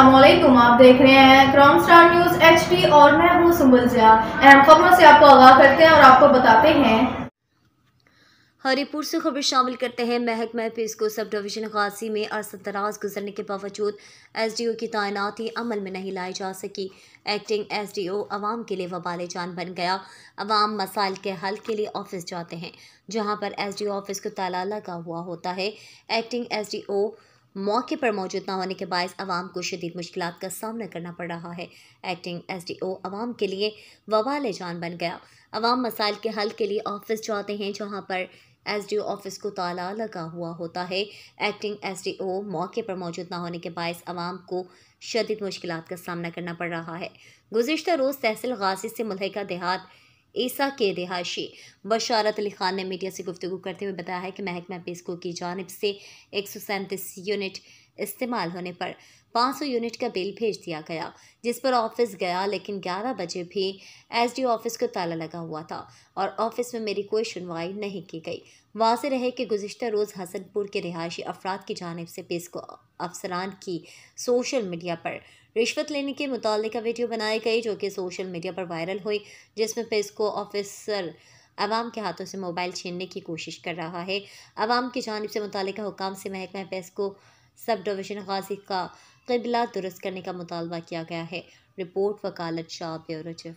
असलम आप देख रहे हैं crown star news H D और मैं हूँ सुबुल जिया अहम खबरों से आपको आगाह करते हैं और आपको बताते हैं हरीपुर से खबर शामिल करते हैं महकमा पीस को सब डिवीज़न गाजी में अरसद दराज गुजरने के बावजूद एसडीओ की तैनाती अमल में नहीं लाई जा सकी एक्टिंग एसडीओ आवाम के लिए वबाल जान बन गया अवाम मसाइल के हल के लिए ऑफिस जाते हैं जहां पर एसडीओ ऑफिस को ताला लगा हुआ होता है एक्टिंग एसडीओ मौके पर मौजूद न होने के बायस आवाम को शदीद मुश्किल का सामना करना पड़ रहा है एक्टिंग एस डी ओ आवाम के लिए वबाल जान बन गया आवाम मसाइल के हल के लिए ऑफिस जाते हैं जहाँ पर एस डी ओ ऑफिस को ताला लगा हुआ होता है एक्टिंग एस डी ओ मौके पर मौजूद ना होने के बायस आवाम को शदीद मुश्किल का सामना करना पड़ रहा है गुजशत रोज़ तहसील गाजी से मुलहका देहात ईसा के रिहायशी बशारत अली खान ने मीडिया से गुफ्तु करते हुए बताया है कि महकमा पेस्को की जानब से एक सौ सैंतीस यूनिट इस्तेमाल होने पर 500 यूनिट का बिल भेज दिया गया जिस पर ऑफिस गया लेकिन 11 बजे भी डी ऑफिस को ताला लगा हुआ था और ऑफिस में मेरी कोई सुनवाई नहीं की गई वाज रहे कि गुज्तर रोज़ हसनपुर के रिहायशी अफराद की जानब से पेस्को अफसरान की सोशल मीडिया पर रिश्वत लेने के मुताल का वीडियो बनाई गई जो कि सोशल मीडिया पर वायरल हुई जिसमें पेस्को ऑफिसर आवाम के हाथों से मोबाइल छीनने की कोशिश कर रहा है आवाम की जानब से मुतल हुकाम से महकमा पेस्को सब डिवीज़न गाजी का कबला दुरुस्त करने का मुतालबा किया गया है रिपोर्ट वकालत शाह ब्यूरो